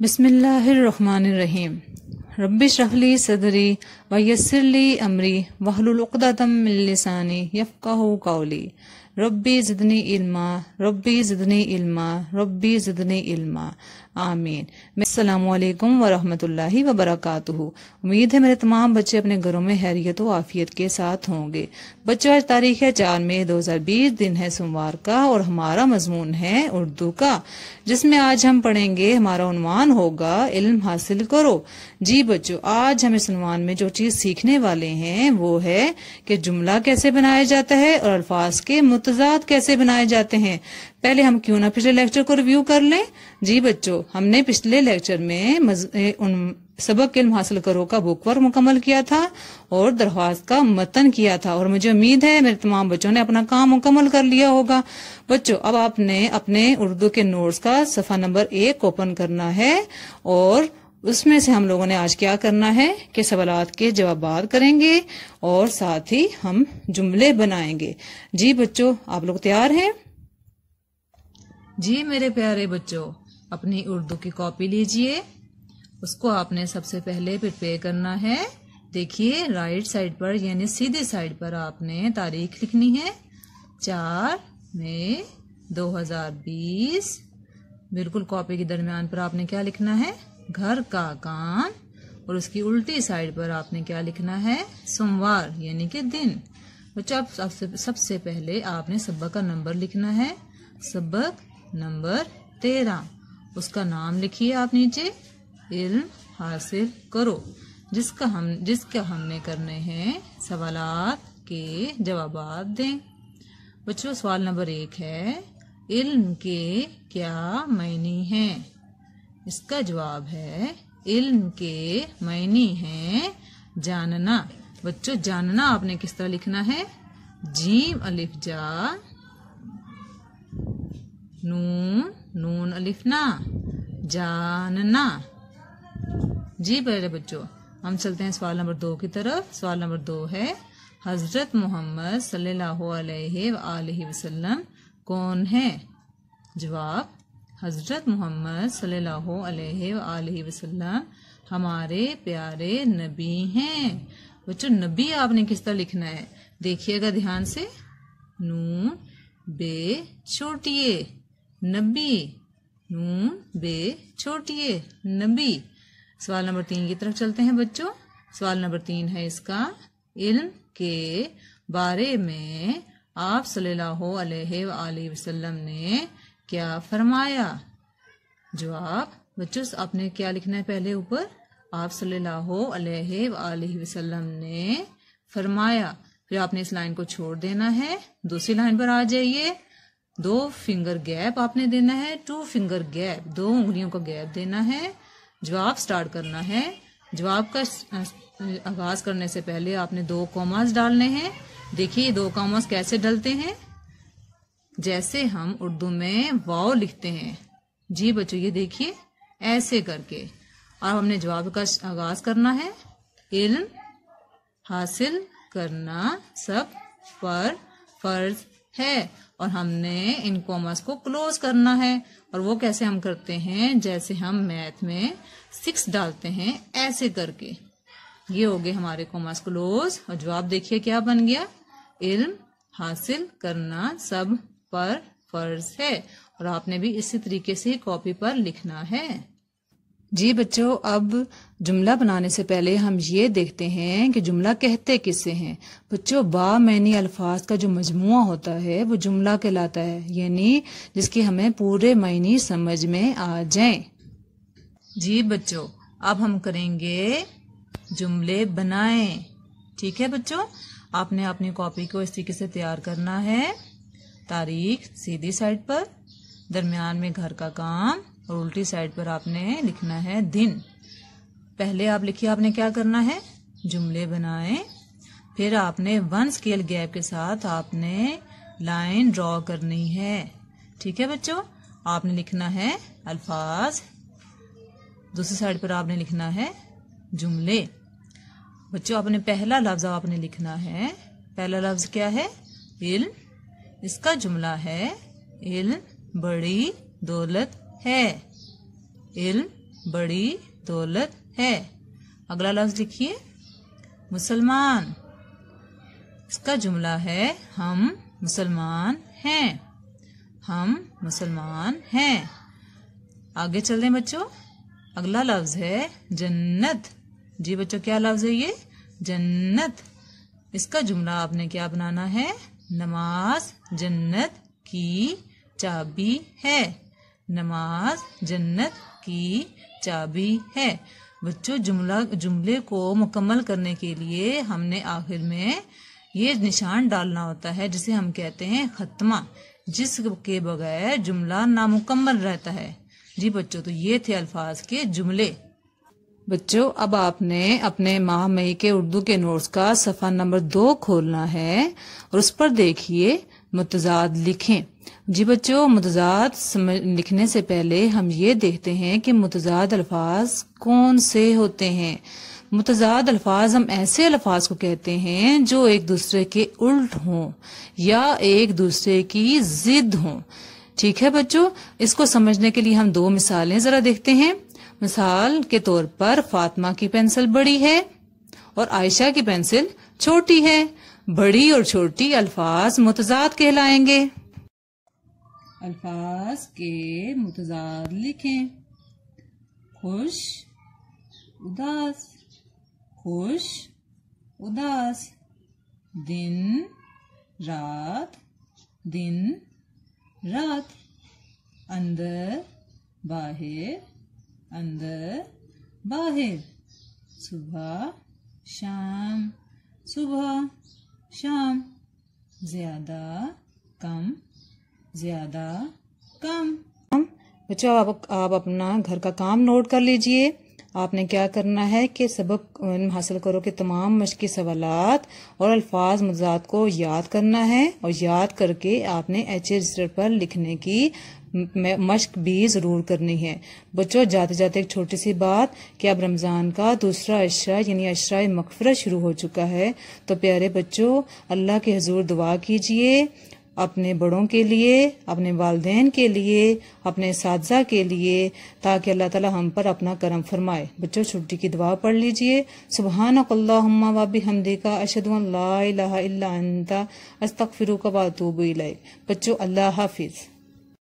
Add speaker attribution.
Speaker 1: بسم الله الرحمن الرحيم رب اشرح لي صدري वयसरली अमरी वहलुलदम मिलसानी यफ़ाह कौली रब्बी जिदनी इल्मा रब्बी जिदनी इल्मा रब्बी जिदनी इल्मा आमीन असलकम वरहमतुल्लाहि वबरकातुहु उम्मीद है मेरे तमाम बच्चे अपने घरों में हैरियत व आफियत के साथ होंगे बच्चों आज तारीख है चार मई दो हज़ार बीस दिन है सोमवार का और हमारा मजमून है उर्दू का जिसमें आज हम पढ़ेंगे हमारा उनवान होगा इल्म हासिल करो जी बच्चों आज हम इस उनवान में जो चीज़ सीखने वाले हैं वो है कि जुमला कैसे बनाया जाता है और अल्फाज के मुतजाद कैसे बनाए जाते हैं पहले हम क्यों ना पिछले लेक्चर को रिव्यू कर लें जी बच्चों हमने पिछले लेक्चर में मज, उन, सबक इल्म हासिल करो का बुक वर्क मुकम्मल किया था और दरख्वास्त का मतन किया था और मुझे उम्मीद है मेरे तमाम बच्चों ने अपना काम मुकम्मल कर लिया होगा बच्चों अब आपने अपने उर्दू के नोट्स का सफा नंबर एक ओपन करना है और उसमें से हम लोगों ने आज क्या करना है कि सवालत के जवाब करेंगे और साथ ही हम जुमले बनाएंगे जी बच्चों आप लोग तैयार हैं जी मेरे प्यारे बच्चों अपनी उर्दू की कॉपी लीजिए उसको आपने सबसे पहले प्रिपेयर करना है देखिए राइट साइड पर यानी सीधे साइड पर आपने तारीख लिखनी है चार मई 2020 बिल्कुल कॉपी के दरमियान पर आपने क्या लिखना है घर का काम और उसकी उल्टी साइड पर आपने क्या लिखना है सोमवार यानी कि दिन बच्चा आप सबसे सबसे पहले आपने सबक का नंबर लिखना है सबक नंबर तेरह उसका नाम लिखिए आप नीचे इल्म हासिल करो जिसका हम जिसका हमने करने हैं सवालात के जवाब दें बच्चों सवाल नंबर एक है इल्म के क्या मायने हैं इसका जवाब है इल्म के मायने हैं जानना बच्चों जानना आपने किस तरह लिखना है जीम अलिफ जा नून नून अलिफ ना जानना जी पहले बच्चों हम चलते हैं सवाल नंबर दो की तरफ सवाल नंबर दो है हजरत मोहम्मद सल्लल्लाहु अलैहि वसल्लम कौन है जवाब हज़रत मोहम्मद सल्लल्लाहु अलैहि वसल्लम हमारे प्यारे नबी हैं बच्चों नबी आपने किस तरह लिखना है देखिएगा ध्यान से नून बे छोटिए नबी नून बे छोटिए नबी सवाल नंबर तीन की तरफ चलते हैं बच्चों सवाल नंबर तीन है इसका इल्म के बारे में आप सल्लल्लाहु अलैहि वसल्लम ने क्या फरमाया जवाब बच्चों आपने क्या लिखना है पहले ऊपर आप सल्लल्लाहु अलैहि वसल्लम ने फरमाया फिर आपने इस लाइन को छोड़ देना है दूसरी लाइन पर आ जाइए दो फिंगर गैप आपने देना है टू फिंगर गैप दो उंगलियों का गैप देना है जवाब स्टार्ट करना है जवाब का आगाज करने से पहले आपने दो कॉमर्स डालने हैं देखिए दो कॉमर्स कैसे डलते हैं जैसे हम उर्दू में वाओ लिखते हैं जी बच्चों ये देखिए ऐसे करके और हमने जवाब का आगाज करना है इल्म हासिल करना सब पर फर्ज है और हमने इन कॉमर्स को क्लोज करना है और वो कैसे हम करते हैं जैसे हम मैथ में सिक्स डालते हैं ऐसे करके ये हो गए हमारे कॉमर्स क्लोज और जवाब देखिए क्या बन गया इल्म हासिल करना सब पर फर्ज है और आपने भी इसी तरीके से कॉपी पर लिखना है जी बच्चों अब जुमला बनाने से पहले हम ये देखते हैं कि जुमला कहते किसे हैं बच्चों बा मैनी अल्फाज का जो मजमु होता है वो जुमला कहलाता है यानी जिसकी हमें पूरे मायने समझ में आ जाएं। जी बच्चों अब हम करेंगे जुमले बनाएं ठीक है बच्चों आपने अपनी कॉपी को इस तरीके से तैयार करना है तारीख सीधी साइड पर दरमियान में घर का काम और उल्टी साइड पर आपने लिखना है दिन पहले आप लिखिए आपने क्या करना है जुमले बनाए फिर आपने वन स्केल गैप के साथ आपने लाइन ड्रॉ करनी है ठीक है बच्चों आपने लिखना है अल्फाज दूसरी साइड पर आपने लिखना है जुमले बच्चों आपने पहला लफ्ज़ आपने लिखना है पहला लफ्ज़ क्या है इल्म इसका जुमला है इल्म बड़ी दौलत है इल्म बड़ी दौलत है अगला लफ्ज लिखिए मुसलमान इसका जुमला है हम मुसलमान हैं हम मुसलमान हैं आगे चल रहे बच्चों अगला लफ्ज है जन्नत जी बच्चों क्या लफ्ज है ये जन्नत इसका जुमला आपने क्या बनाना है नमाज जन्नत की चाबी है नमाज जन्नत की चाबी है बच्चों जुमला जुमले को मुकम्मल करने के लिए हमने आखिर में ये निशान डालना होता है जिसे हम कहते हैं खत्मा जिसके बगैर जुमला नामुकम्मल रहता है जी बच्चों तो ये थे अल्फाज के जुमले बच्चों अब आपने अपने माह मई के उर्दू के नोट्स का सफ़ा नंबर दो खोलना है और उस पर देखिए मुतजाद लिखें जी बच्चों मुतजाद लिखने से पहले हम ये देखते हैं कि मुतजाद अल्फाज कौन से होते हैं मुतजाद अल्फाज हम ऐसे अल्फाज को कहते हैं जो एक दूसरे के उल्ट हों या एक दूसरे की जिद हों ठीक है बच्चों इसको समझने के लिए हम दो मिसालें ज़रा देखते हैं मिसाल के तौर पर फातिमा की पेंसिल बड़ी है और आयशा की पेंसिल छोटी है बड़ी और छोटी अल्फाज मुतजाद कहलाएंगे अल्फाज के मुतजाद लिखें खुश उदास खुश उदास दिन रात दिन रात अंदर बाहर अंदर बाहर सुबह शाम सुबह शाम ज़्यादा कम ज़्यादा कम बच्चों आप आप अपना घर का काम नोट कर लीजिए आपने क्या करना है कि सबक हासिल करो के तमाम मशक़ी सवाल और अल्फाज मजाद को याद करना है और याद करके आपने एच रजिस्टर पर लिखने की मश्क भी ज़रूर करनी है बच्चों जाते जाते एक छोटी सी बात कि अब रमज़ान का दूसरा अशरा यानी अशरा मकफरा शुरू हो चुका है तो प्यारे बच्चों अल्लाह के हजूर दुआ कीजिए अपने बड़ों के लिए अपने वालदेन के लिए अपने साजा के लिए ताकि अल्लाह ताला हम पर अपना करम फरमाए बच्चों छुट्टी की दुआ पढ़ लीजिए सुबहान वाबी हमदे का अशद अंता अस्तफ़िर बच्चों अल्लाह हाफिज़